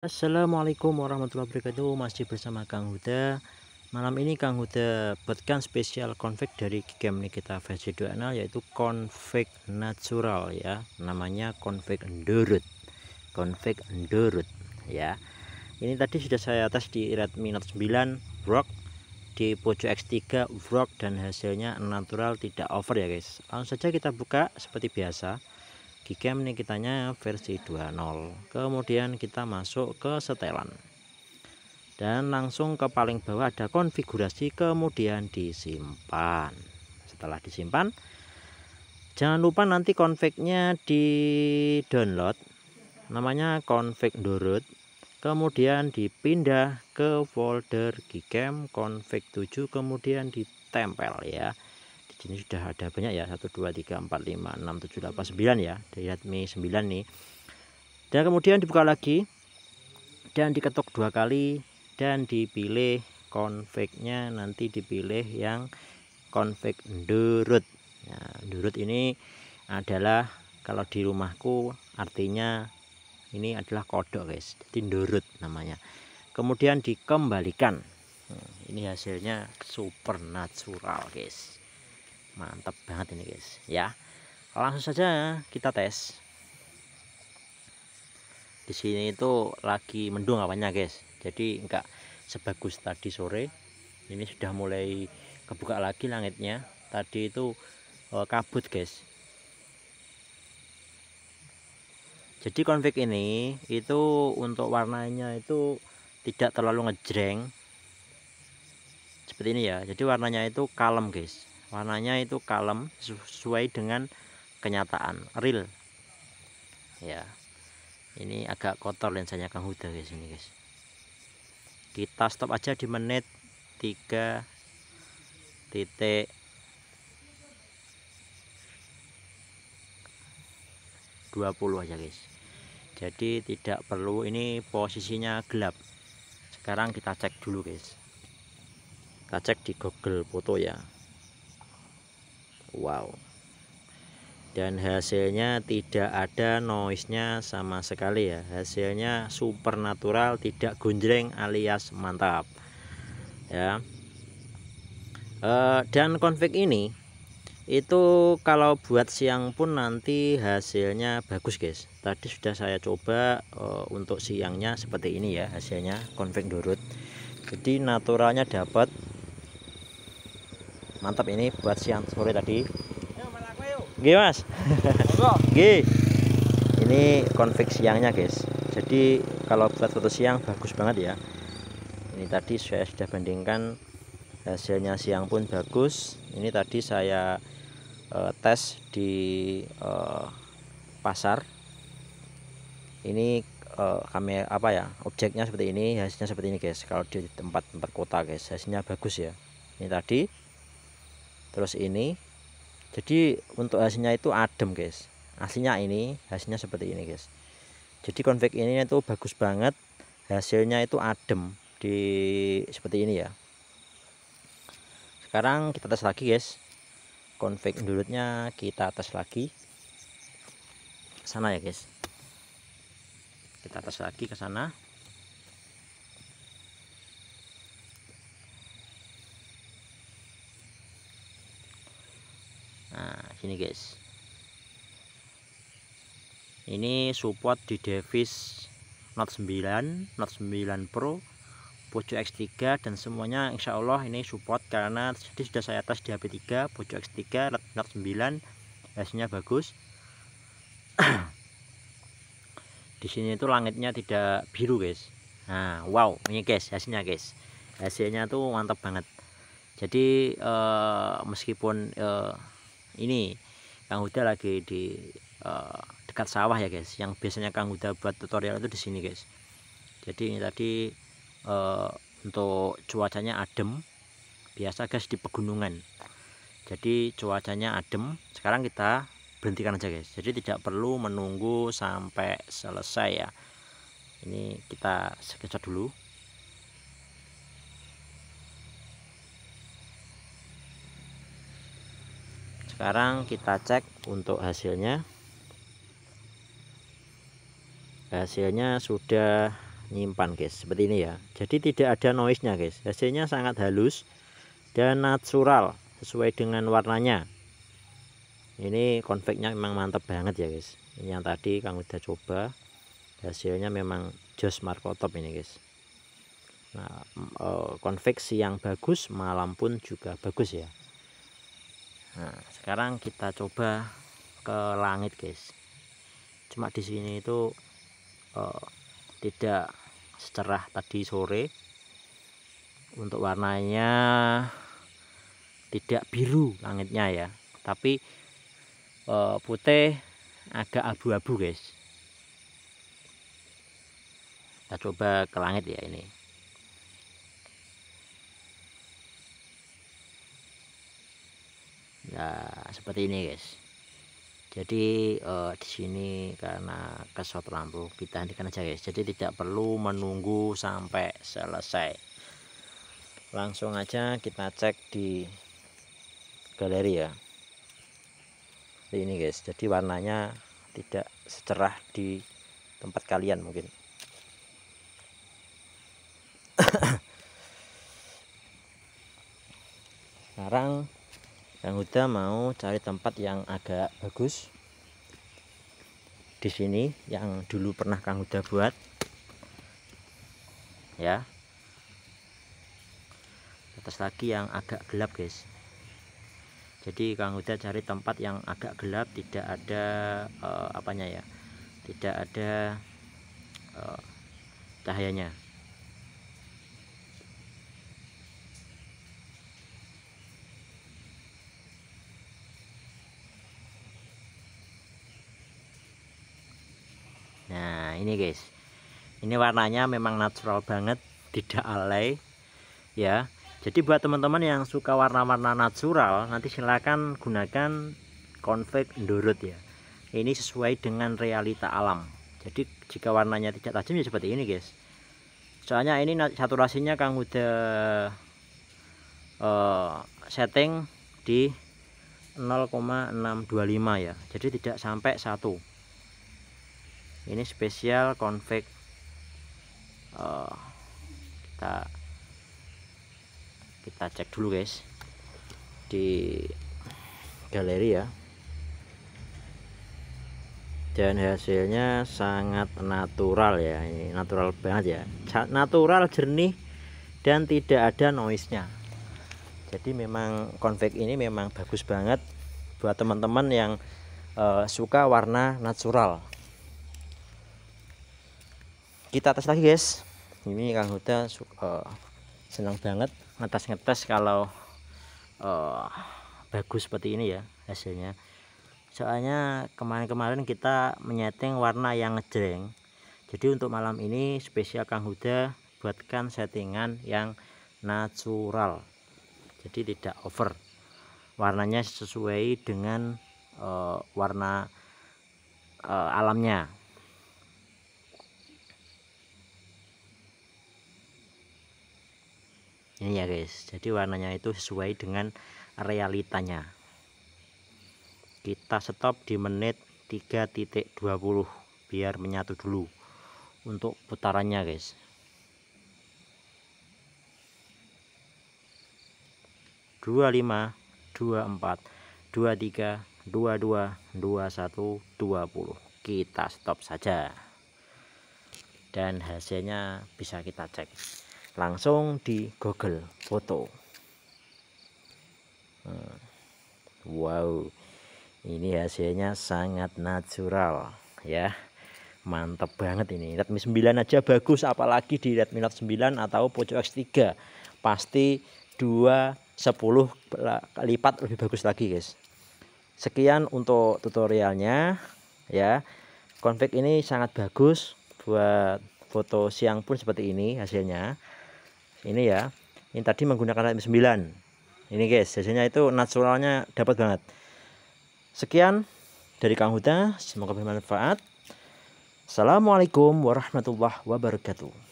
Assalamualaikum warahmatullahi wabarakatuh Masih bersama Kang Huda Malam ini Kang Huda buatkan spesial konflik dari game Nikita versi 2 Yaitu konflik natural ya Namanya konflik endurut Konflik endurut ya Ini tadi sudah saya tes di Redmi Note 9 Rock Di Poco X3 Rock Dan hasilnya natural tidak over ya guys Langsung saja kita buka seperti biasa gcam ini kitanya versi 2.0 kemudian kita masuk ke setelan dan langsung ke paling bawah ada konfigurasi kemudian disimpan setelah disimpan jangan lupa nanti konfignya di download namanya config download kemudian dipindah ke folder gcam config 7 kemudian ditempel ya jadi sudah ada banyak ya 1 2 3 4 5 6 7 8 9 ya dari Redmi 9 nih. Dan kemudian dibuka lagi dan diketuk dua kali dan dipilih config nanti dipilih yang config durut. Nah, durut ini adalah kalau di rumahku artinya ini adalah kodok guys. Jadi durut namanya. Kemudian dikembalikan. Nah, ini hasilnya super natural guys mantap banget ini guys ya langsung saja kita tes di sini itu lagi mendung awannya guys jadi enggak sebagus tadi sore ini sudah mulai kebuka lagi langitnya tadi itu eh, kabut guys jadi konflik ini itu untuk warnanya itu tidak terlalu ngejreng seperti ini ya jadi warnanya itu kalem guys warnanya itu kalem sesuai dengan kenyataan real ya ini agak kotor lensanya Kang Huda guys ini guys kita stop aja di menit 3 titik 20 aja guys jadi tidak perlu ini posisinya gelap sekarang kita cek dulu guys kita cek di google foto ya Wow dan hasilnya tidak ada noise-nya sama sekali ya hasilnya supernatural tidak gonjreng alias mantap ya e, dan config ini itu kalau buat siang pun nanti hasilnya bagus guys tadi sudah saya coba e, untuk siangnya seperti ini ya hasilnya config durut jadi naturalnya dapat mantap ini buat siang sore tadi Gih mas Gih ini konflik siangnya guys jadi kalau buat foto siang bagus banget ya ini tadi saya sudah bandingkan hasilnya siang pun bagus ini tadi saya uh, tes di uh, pasar ini uh, kami apa ya objeknya seperti ini hasilnya seperti ini guys kalau di tempat-tempat kota guys hasilnya bagus ya ini tadi terus ini jadi untuk hasilnya itu adem guys aslinya ini hasilnya seperti ini guys jadi konvek ini itu bagus banget hasilnya itu adem di seperti ini ya sekarang kita tes lagi guys konvek dulutnya kita tes lagi ke sana ya guys kita tes lagi ke sana sini guys ini support di Davis Note 9 Note 9 Pro Pojo X3 dan semuanya insya Allah ini support karena jadi sudah saya tes di HP3 Pojo X3 Note 9 hasilnya bagus di sini itu langitnya tidak biru guys nah wow ini guys hasilnya guys hasilnya tuh mantap banget jadi eh, meskipun eh, ini Kang Huda lagi di uh, dekat sawah ya guys yang biasanya Kang Huda buat tutorial itu di sini guys jadi ini tadi uh, untuk cuacanya adem biasa guys di pegunungan jadi cuacanya adem sekarang kita berhentikan aja guys jadi tidak perlu menunggu sampai selesai ya ini kita sekejap dulu sekarang kita cek untuk hasilnya hasilnya sudah nyimpan guys seperti ini ya jadi tidak ada noise nya guys hasilnya sangat halus dan natural sesuai dengan warnanya ini konveknya memang mantap banget ya guys ini yang tadi Kang udah coba hasilnya memang jos markotop ini guys nah eh, konveksi yang bagus malam pun juga bagus ya Nah, sekarang kita coba ke langit, guys. Cuma di sini itu uh, tidak secerah tadi sore. Untuk warnanya tidak biru langitnya ya, tapi uh, putih agak abu-abu, guys. Kita coba ke langit ya ini. nah, seperti ini guys jadi uh, di sini karena kesot lampu kita hentikan aja guys jadi tidak perlu menunggu sampai selesai langsung aja kita cek di galeri ya seperti ini guys jadi warnanya tidak secerah di tempat kalian mungkin sekarang Kang Huda mau cari tempat yang agak bagus di sini yang dulu pernah Kang Huda buat ya atas lagi yang agak gelap guys jadi Kang Huda cari tempat yang agak gelap tidak ada uh, apanya ya tidak ada uh, cahayanya ini guys ini warnanya memang natural banget tidak alay ya jadi buat teman-teman yang suka warna-warna natural nanti silahkan gunakan konvek endurut ya ini sesuai dengan realita alam jadi jika warnanya tidak tajam ya seperti ini guys soalnya ini saturasinya kang udah uh, setting di 0,625 ya jadi tidak sampai satu ini spesial konvek uh, kita kita cek dulu guys di galeri ya dan hasilnya sangat natural ya ini natural banget ya natural jernih dan tidak ada noise nya jadi memang konvek ini memang bagus banget buat teman-teman yang uh, suka warna natural kita tes lagi guys ini Kang Huda uh, senang banget ngetes-ngetes kalau uh, bagus seperti ini ya hasilnya soalnya kemarin-kemarin kita menyeting warna yang ngejreng jadi untuk malam ini spesial Kang Huda buatkan settingan yang natural jadi tidak over warnanya sesuai dengan uh, warna uh, alamnya ini ya guys jadi warnanya itu sesuai dengan realitanya kita stop di menit 3.20 biar menyatu dulu untuk putarannya guys dua lima dua empat dua tiga dua dua dua satu dua puluh kita stop saja dan hasilnya bisa kita cek langsung di Google Foto. Hmm. Wow, ini hasilnya sangat natural ya. Mantap banget ini. Redmi 9 aja bagus apalagi di Redmi Note 9 atau Poco X3. Pasti 2 10 lipat lebih bagus lagi, guys. Sekian untuk tutorialnya ya. Konflik ini sangat bagus buat foto siang pun seperti ini hasilnya ini ya ini tadi menggunakan rem 9 ini guys hasilnya itu naturalnya dapat banget sekian dari Kang Huda semoga bermanfaat Assalamualaikum warahmatullahi wabarakatuh